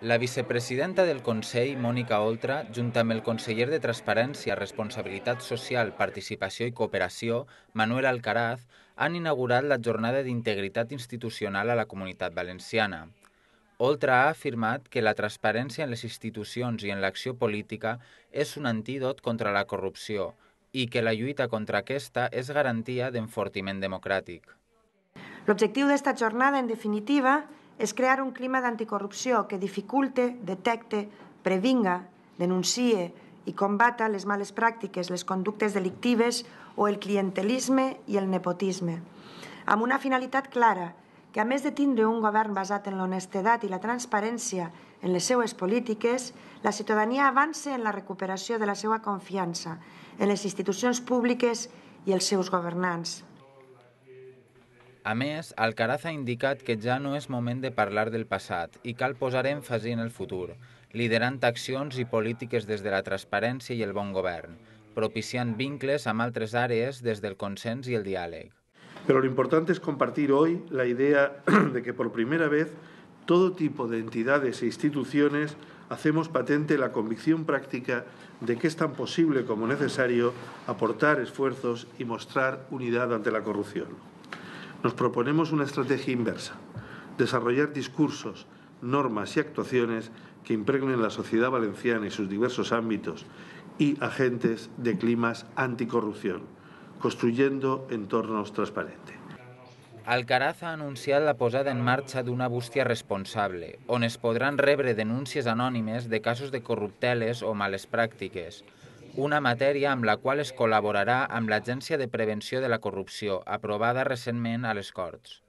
La vicepresidenta del Consell, Mònica Oltra, junt amb el conseller de Transparència, Responsabilitat Social, Participació i Cooperació, Manuel Alcaraz, han inaugurat la jornada d'integritat institucional a la Comunitat Valenciana. Oltra ha afirmat que la transparència en les institucions i en l'acció política és un antídot contra la corrupció i que la lluita contra aquesta és garantia d'enfortiment democràtic. L'objectiu d'esta jornada, en definitiva, és és crear un clima d'anticorrupció que dificulte, detecte, previnga, denuncie i combata les males pràctiques, les conductes delictives o el clientelisme i el nepotisme, amb una finalitat clara, que a més de tindre un govern basat en l'honestedat i la transparència en les seues polítiques, la ciutadania avança en la recuperació de la seva confiança en les institucions públiques i els seus governants. A més, Alcaraz ha indicat que ja no és moment de parlar del passat i cal posar èmfasi en el futur, liderant accions i polítiques des de la transparència i el bon govern, propiciant vincles amb altres àrees des del consens i el diàleg. Però lo és compartir hoy la idea de que per primera vez todo tipo de entidades e instituciones hacemos patente la convicción práctica de que es tan posible como necesario aportar esfuerzos y mostrar unidad ante la corrupción. Nos proponemos una estrategia inversa, desarrollar discursos, normas y actuaciones que impregnen la sociedad valenciana y sus diversos ámbitos y agentes de climas anticorrupción, construyendo entornos transparentes. Alcaraz ha anunciado la posada en marcha de una bustia responsable, donde podrán podrán rebre denuncias anónimas de casos de corrupteles o malas prácticas. una matèria amb la qual es col·laborarà amb l'Agència de Prevenció de la Corrupció, aprovada recentment a les Corts.